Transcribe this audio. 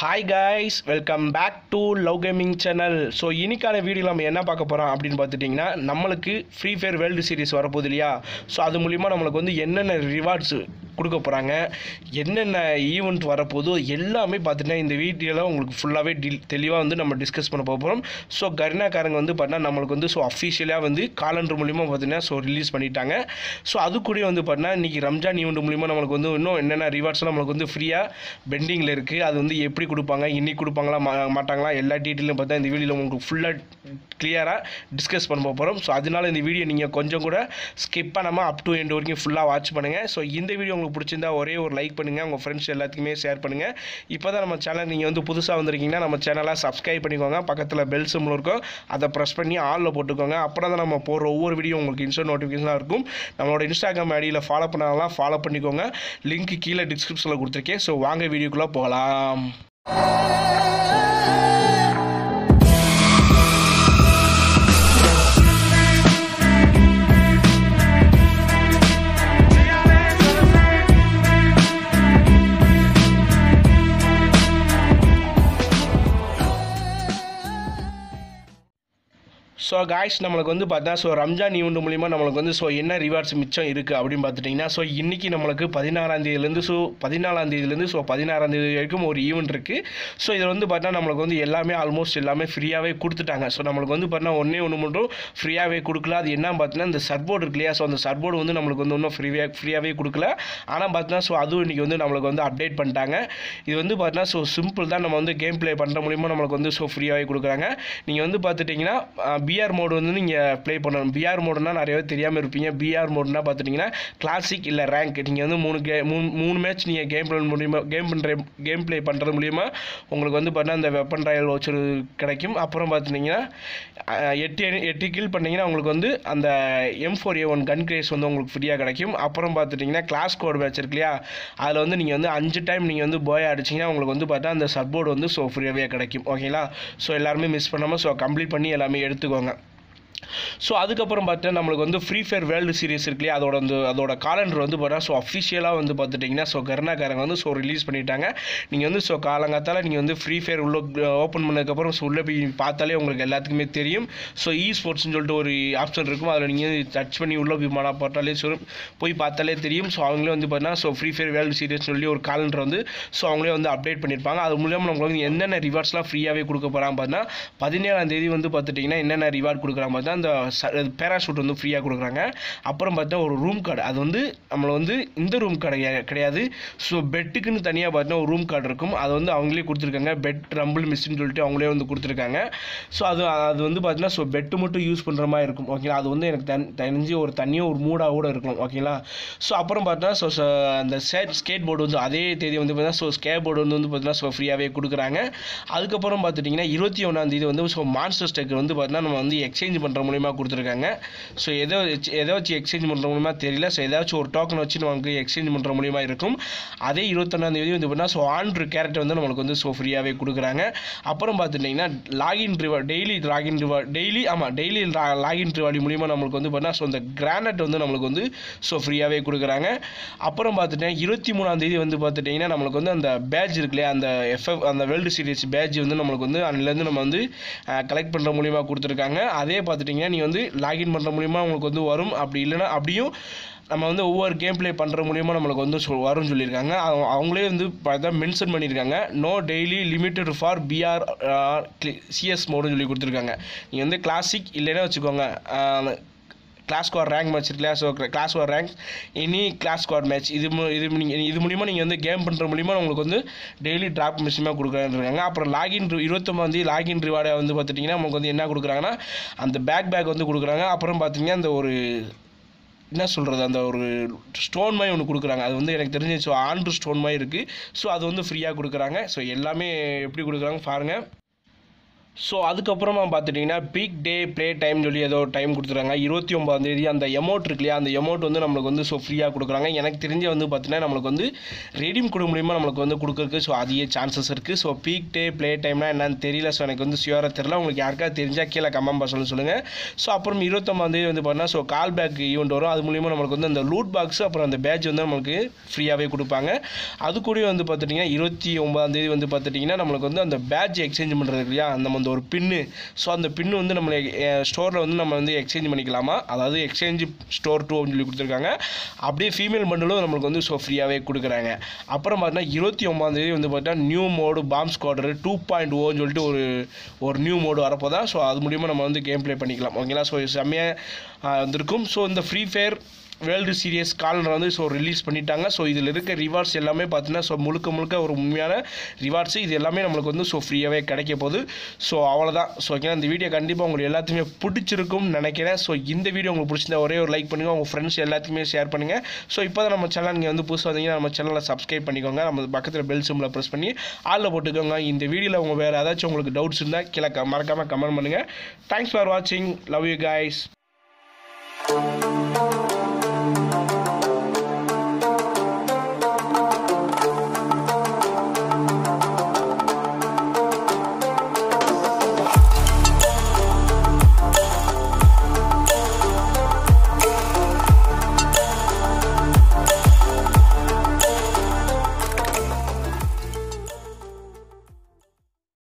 hi guys welcome back to love gaming channel so இன்றைக்கான video நம்ம என்ன பார்க்க போகிறோம் அப்படின்னு பார்த்துட்டிங்கன்னா நம்மளுக்கு ஃப்ரீ ஃபயர் வேர்ல்டு சீரிஸ் வரப்போகுது இல்லையா ஸோ அது மூலிமா நம்மளுக்கு வந்து என்னென்ன ரிவார்ட்ஸு கொடுக்க போகிறாங்க என்னென்ன ஈவெண்ட் வரப்போதோ எல்லாமே பார்த்தீங்கன்னா இந்த வீடியோவில் உங்களுக்கு ஃபுல்லாகவே டீல் தெளிவாக வந்து நம்ம டிஸ்கஸ் பண்ண போகிறோம் ஸோ கரினாக்காரங்க வந்து பார்த்தினா நம்மளுக்கு வந்து ஸோ அஃபிஷியலாக வந்து காலண்டர் மூலிமா பார்த்தீங்கன்னா ஸோ ரிலீஸ் பண்ணிட்டாங்க ஸோ அது கூட வந்து பார்த்தினா இன்றைக்கி ரம்ஜான் ஈவெண்ட் மூலிமா நம்மளுக்கு வந்து இன்னும் என்னென்ன ரிவார்ட்ஸ்லாம் நம்மளுக்கு வந்து ஃப்ரீயாக பெண்டிங்கில் இருக்குது அது வந்து எப்படி கொடுப்பாங்க இன்றைக்கி கொடுப்பாங்களா மாட்டாங்களா எல்லா டீட்டெயிலும் பார்த்தா இந்த வீடியோவில் உங்களுக்கு ஃபுல்லாக கிளியராக டிஸ்கஸ் பண்ண போகிறோம் ஸோ அதனால் இந்த வீடியோ நீங்கள் கொஞ்சம் கூட ஸ்கிப் பண்ணாமல் அப் டு எண்ட் வரைக்கும் ஃபுல்லாக வாட்ச் பண்ணுங்கள் ஸோ இந்த வீடியோ உங்களுக்கு உங்களுக்கு பிடிச்சிருந்தா ஒரே ஒரு லைக் பண்ணுங்கள் உங்கள் ஃப்ரெண்ட்ஸ் எல்லாத்துக்குமே ஷேர் பண்ணுங்கள் இப்போ தான் நம்ம சேனல் நீங்கள் வந்து புதுசாக வந்திருக்கீங்கன்னா நம்ம சேனலாக சப்ஸ்கிரைப் பண்ணிக்கோங்க பக்கத்தில் பெல் சிம்பிள் இருக்கும் அதை ப்ரெஸ் பண்ணி ஆளில் போட்டுக்கோங்க அப்புறம் தான் நம்ம போகிற ஒவ்வொரு வீடியோ உங்களுக்கு இன்ஸ்டா நோட்டிஃபிகேஷனாக இருக்கும் நம்மளோட இன்ஸ்டாகிராம் ஐடியில் ஃபாலோ பண்ணாலாம் ஃபாலோ பண்ணிக்கோங்க லிங்க் கீழே டிஸ்கிரிப்ஷனில் கொடுத்துருக்கேன் ஸோ வாங்க வீடியோக்குள்ளே போகலாம் ஸோ காய்ஸ் நம்மளுக்கு வந்து பார்த்தா ஸோ ரம்ஜான் ஈவெண்ட் மூலிமா நம்மளுக்கு வந்து ஸோ என்ன ரிவார்ட்ஸ் மிச்சம் இருக்குது அப்படின்னு பார்த்துட்டிங்கன்னா ஸோ இன்றைக்கி நம்மளுக்கு பதினாறாம் தேதியிலேருந்து ஸோ பதினாலாம் தேதியிலேருந்து ஸோ பதினாறாம் தேதி வரைக்கும் ஒரு ஈவெண்ட் இருக்குது ஸோ இதில் வந்து பார்த்தா நம்மளுக்கு வந்து எல்லாமே ஆல்மோஸ்ட் எல்லாமே ஃப்ரீயாகவே கொடுத்துட்டாங்க ஸோ நம்மளுக்கு வந்து பார்த்தா ஒன்றே ஒன்று மட்டும் ஃப்ரீயாகவே கொடுக்கல அது என்ன பார்த்தீங்கன்னா இந்த சர்போர்ட் இருக்கு இல்லையா ஸோ அந்த சர்போர்டு வந்து நம்மளுக்கு வந்து ஒன்றும் ஃப்ரீயாக ஃப்ரீயாகவே கொடுக்கல ஆனால் பார்த்தீங்கன்னா ஸோ அதுவும் இன்றைக்கி வந்து நம்மளுக்கு வந்து அப்டேட் பண்ணிட்டாங்க இது வந்து பார்த்தீங்கன்னா ஸோ சிம்பிள் தான் நம்ம வந்து கேம் ப்ளே பண்ணுற மூலிமா நம்மளுக்கு வந்து ஸோ ஃப்ரீயாகவே கொடுக்குறாங்க நீங்கள் வந்து பார்த்துட்டிங்கன்னா பி பிஆர் மோடு வந்து நீங்கள் ப்ளே பண்ணணும் பிஆர் மோடுனா நிறையவே தெரியாமல் இருப்பீங்க பிஆர் மோடுனா பார்த்துட்டிங்கன்னா கிளாசிக் இல்லை ரேங்க் நீங்கள் வந்து மூணு கே மூணு மூணு மேட்ச் நீங்கள் கேம் பிளான் மூலியமாக கேம் பண்ணுற கேம் ப்ளே பண்ணுறது மூலியமாக உங்களுக்கு வந்து பார்த்தீங்கன்னா அந்த வெப்பன் ட்ரையல் வச்சு கிடைக்கும் அப்புறம் பார்த்துட்டிங்கன்னா எட்டு எட்டு கில் பண்ணிங்கன்னா உங்களுக்கு வந்து அந்த M four A one gun கிரேஸ் வந்து உங்களுக்கு ஃப்ரீயாக கிடைக்கும் அப்புறம் பார்த்துட்டிங்கன்னா கிளாஸ் கோட் மேட்ச் இருக்கு இல்லையா அதில் வந்து நீங்கள் வந்து அஞ்சு டைம் நீங்கள் வந்து போய் அடிச்சிங்கன்னா உங்களுக்கு வந்து பார்த்தா அந்த சப்போர்ட் வந்து ஸோ ஃப்ரீயாகவே கிடைக்கும் ஓகேங்களா ஸோ எல்லாருமே மிஸ் பண்ணாமல் ஸோ கம்ப்ளீட் பண்ணி எல்லாமே எடுத்துக்கோங்க ஸோ அதுக்கப்புறம் பார்த்தீங்கன்னா நம்மளுக்கு வந்து ஃப்ரீ ஃபயர் வேர்ல்டு சீரிஸ் இருக்குல்லையே அதோட வந்து அதோட காலண்டர் வந்து பார்த்தீங்கன்னா ஸோ அஃபிஷியலாக வந்து பார்த்துட்டிங்கன்னா ஸோ கருணாக்காரங்க வந்து ஸோ ரிலீஸ் பண்ணிட்டாங்க நீங்கள் வந்து ஸோ காலங்காத்தால் நீங்கள் வந்து ஃப்ரீ ஃபயர் உள்ள ஓப்பன் பண்ணதுக்கப்புறம் ஸோ உள்ளே போய் பார்த்தாலே உங்களுக்கு எல்லாத்துக்குமே தெரியும் ஸோ இ ஸ்போர்ட்ஸ்னு சொல்லிட்டு ஒரு ஆப்ஷன் இருக்கும் அதில் நீங்கள் டச் பண்ணி உள்ளே போய் மாடா போட்டாலே சொல்லி போய் பார்த்தாலே தெரியும் ஸோ அவங்களே வந்து பார்த்தீங்கன்னா ஸோ ஃப்ரீ ஃபயர் வேர்ல்டு சீரிஸ்னு சொல்லி ஒரு காலண்டர் வந்து ஸோ அவங்களே வந்து அப்டேட் பண்ணியிருப்பாங்க அது மூலியமாக நம்மளுக்கு வந்து என்னென்ன ரிவார்ட்ஸ்லாம் ஃப்ரீயாகவே கொடுக்க போகிறாங்க பார்த்தீங்கன்னா பதினேழாம் தேதி வந்து பார்த்துட்டிங்கன்னா என்னென்ன ரிவார்ட் கொடுக்குறாங்க பார்த்தா இந்த பேராசூட் வந்து ஃப்ரீயாக கொடுக்குறாங்க அப்புறம் பார்த்தா ஒரு ரூம் கார்டு அது வந்து நம்மளை வந்து இந்த ரூம் கார்டு கிடையாது ஸோ பெட்டுக்குன்னு தனியாக பார்த்தீங்கன்னா ஒரு ரூம் கார்டு இருக்கும் அது வந்து அவங்களே கொடுத்துருக்காங்க பெட் ரம்பிள் மிஷின் சொல்லிட்டு அவங்களே வந்து கொடுத்துருக்காங்க ஸோ அது அது வந்து பார்த்தீங்கன்னா ஸோ பெட்டு மட்டும் யூஸ் பண்ணுற மாதிரி இருக்கும் ஓகேங்களா அது வந்து எனக்கு தன் தெரிஞ்சு ஒரு தனியாக ஒரு மூடாக கூட இருக்கும் ஓகேங்களா ஸோ அப்புறம் பார்த்தா ஸோ அந்த ஸ்கேட் போர்டு வந்து அதே தேதி வந்து பார்த்தீங்கன்னா ஸோ ஸ்கேட் போர்டு வந்து பார்த்தீங்கன்னா ஸோ ஃப்ரீயாகவே கொடுக்குறாங்க அதுக்கப்புறம் பார்த்துட்டிங்கன்னா இருபத்தி ஒன்றாந்தேதி வந்து ஸோ மான்ஸ்டர் ஸ்டெக் வந்து பார்த்தீங்கன்னா நம்ம வந்து எக்ஸ்சேஞ்ச் பண்ணுற பண்ணுற மூலிமா கொடுத்துருக்காங்க ஸோ எதோ வச்சு வச்சு எக்ஸ்சேஞ்ச் பண்ணுற மூலிமா தெரியல ஸோ ஏதாச்சும் ஒரு டோக்கன் வச்சு நமக்கு எக்ஸ்சேஞ்ச் பண்ணுற மூலிமா இருக்கும் அதே இருபத்தொன்னாந்தேதி வந்து பார்த்தீங்கன்னா ஸோ ஆண்ட்ரு கேரக்டர் வந்து நம்மளுக்கு வந்து ஸோ ஃப்ரீயாகவே கொடுக்குறாங்க அப்புறம் பார்த்துட்டிங்கன்னா login reward daily login reward daily ஆமாம் டெய்லி லாகின் ரிவாடி மூலிமா நம்மளுக்கு வந்து பார்த்தீங்கன்னா ஸோ அந்த கிரானட் வந்து நம்மளுக்கு வந்து ஸோ ஃப்ரீயாகவே கொடுக்குறாங்க அப்புறம் பார்த்துட்டேன் இருபத்தி மூணாந்தேதி வந்து பார்த்துட்டிங்கன்னா நம்மளுக்கு வந்து அந்த பேட்ச் இருக்குல்லையே அந்த எஃப்எஃப் அந்த வேர்ல்டு சீரிஸ் பேட்ச் வந்து நம்மளுக்கு வந்து அதுலேருந்து நம்ம வந்து கலெக்ட் பண்ணுற மூலிமா கொடுத்துருக்காங்க அதே பார்த்துட்டு வச்சுட்டிங்கன்னா நீங்கள் வந்து லாகின் பண்ணுற மூலிமா உங்களுக்கு வந்து வரும் அப்படி இல்லைனா அப்படியும் நம்ம வந்து ஒவ்வொரு கேம் ப்ளே பண்ணுற மூலியமாக நம்மளுக்கு வந்து சொல் வரும்னு சொல்லியிருக்காங்க அவங்களே வந்து பார்த்தா மென்ஷன் பண்ணியிருக்காங்க no daily limited for BR CS மோடுன்னு சொல்லி கொடுத்துருக்காங்க நீங்கள் வந்து கிளாசிக் இல்லைன்னா வச்சுக்கோங்க clash squad rank match so clash squad rank இனி கிளாஸ் ஸ்குவாட் மேட்ச் இது இது நீங்கள் இது மூலிமா நீங்கள் வந்து கேம் பண்ணுற மூலிமா உங்களுக்கு வந்து டெய்லி ட்ராப் மிஷினாக கொடுக்குறாங்க அப்புறம் லாகின் இருபத்தொம்பது லாகின் ரிவார்டை வந்து பார்த்துட்டிங்கன்னா உங்களுக்கு வந்து என்ன கொடுக்குறாங்கன்னா அந்த பேக் பேக் வந்து கொடுக்குறாங்க அப்புறம் பார்த்தீங்கன்னா அந்த ஒரு என்ன சொல்கிறது அந்த ஒரு ஸ்டோன் மாதிரி ஒன்று கொடுக்குறாங்க அது வந்து எனக்கு தெரிஞ்சு ஸோ ஆண்டு ஸ்டோன் மாதிரி இருக்குது ஸோ அது வந்து ஃப்ரீயாக கொடுக்குறாங்க ஸோ எல்லாமே எப்படி கொடுக்குறாங்க பாருங்கள் ஸோ அதுக்கப்புறமா பார்த்துட்டிங்கன்னா பீக் டே ப்ளே டைம் சொல்லி ஏதோ டைம் கொடுத்துருக்காங்க இருபத்தி ஒம்பதாந்தேதி அந்த எமௌண்ட் இருக்கு இல்லையா அந்த எமௌண்ட் வந்து நம்மளுக்கு வந்து ஸோ ஃப்ரீயாக கொடுக்குறாங்க எனக்கு தெரிஞ்ச வந்து பார்த்தீங்கன்னா நம்மளுக்கு வந்து ரெடீம் கொடுக்க முடியுமா நம்மளுக்கு வந்து கொடுக்குறக்கு ஸோ அதிக சான்சஸ் இருக்குது ஸோ பீக் டே ப்ளே டைம்னா என்னன்னு தெரியல ஸோ எனக்கு வந்து சுயராக தெரியல உங்களுக்கு யாருக்காவது தெரிஞ்சால் கீழே கமெண்ட் பசங்க சொல்லுங்கள் ஸோ அப்புறம் தேதி வந்து பார்த்தீங்கன்னா ஸோ கால் பேக் ஈவெண்ட் வரும் அது மூலியமாக நம்மளுக்கு வந்து அந்த லூட் பாக்ஸ் அப்புறம் அந்த பேட்ச் வந்து நம்மளுக்கு ஃப்ரீயாகவே கொடுப்பாங்க அது கூட வந்து பார்த்துட்டிங்கன்னா இருபத்தி ஒம்பதாந்தேதி வந்து பார்த்துட்டிங்கன்னா நம்மளுக்கு வந்து அந்த பேட்ச் எக்ஸ்சேஞ்ச் பண்ணுறது இல்லையா அந்த ஒரு பின்னு ஸோ அந்த பின்னு வந்து நம்மளை ஸ்டோரில் வந்து நம்ம வந்து எக்ஸ்சேஞ்ச் பண்ணிக்கலாமா அதாவது எக்ஸ்சேஞ்ச் ஸ்டோர் டூ அப்படின்னு சொல்லி கொடுத்துருக்காங்க அப்படியே ஃபீமேல் பண்டலும் நம்மளுக்கு வந்து ஸோ ஃப்ரீயாகவே கொடுக்குறாங்க அப்புறம் பார்த்தீங்கன்னா இருபத்தி ஒம்பதாந்தேதி வந்து பார்த்தீங்கன்னா new mode bombs squad two point ஓன்னு சொல்லிட்டு ஒரு ஒரு நியூ மோடு வரப்போ தான் ஸோ அது மூலியமாக நம்ம வந்து கேம் ப்ளே பண்ணிக்கலாம் ஓகேங்களா ஸோ செம்மையாக வந்திருக்கும் ஸோ இந்த free fire world series calendar வந்து ஸோ ரிலீஸ் பண்ணிட்டாங்க ஸோ இதில் இருக்க ரிவார்ட்ஸ் எல்லாமே பார்த்தீங்கன்னா ஸோ முழுக்க முழுக்க ஒரு உண்மையான ரிவார்ட்ஸு இது எல்லாமே நம்மளுக்கு வந்து ஸோ ஃப்ரீயாகவே கிடைக்க போகுது ஸோ அவ்வளோதான் ஸோ ஓகேங்களா இந்த வீடியோ கண்டிப்பாக உங்களுக்கு எல்லாத்தையுமே பிடிச்சிருக்கும்னு நினைக்கிறேன் ஸோ இந்த வீடியோ உங்களுக்கு பிடிச்சிருந்தா ஒரே ஒரு லைக் பண்ணுங்கள் உங்கள் ஃப்ரெண்ட்ஸ் எல்லாத்தையுமே ஷேர் பண்ணுங்கள் ஸோ இப்போ தான் நம்ம சேனல் நீங்கள் வந்து புதுசாக வந்தீங்கன்னா நம்ம சேனலை சப்ஸ்கிரைப் பண்ணிக்கோங்க நம்ம பக்கத்தில் பெல் சிம்பில் ப்ரெஸ் பண்ணி ஆளில் போட்டுக்கோங்க இந்த வீடியோவில் உங்கள் வேறு ஏதாச்சும் உங்களுக்கு டவுட்ஸ் இருந்தால் கிழக்க மறக்காமல் கமெண்ட் பண்ணுங்கள் தேங்க்ஸ் ஃபார் வாட்சிங் லவ் யூ கைஸ்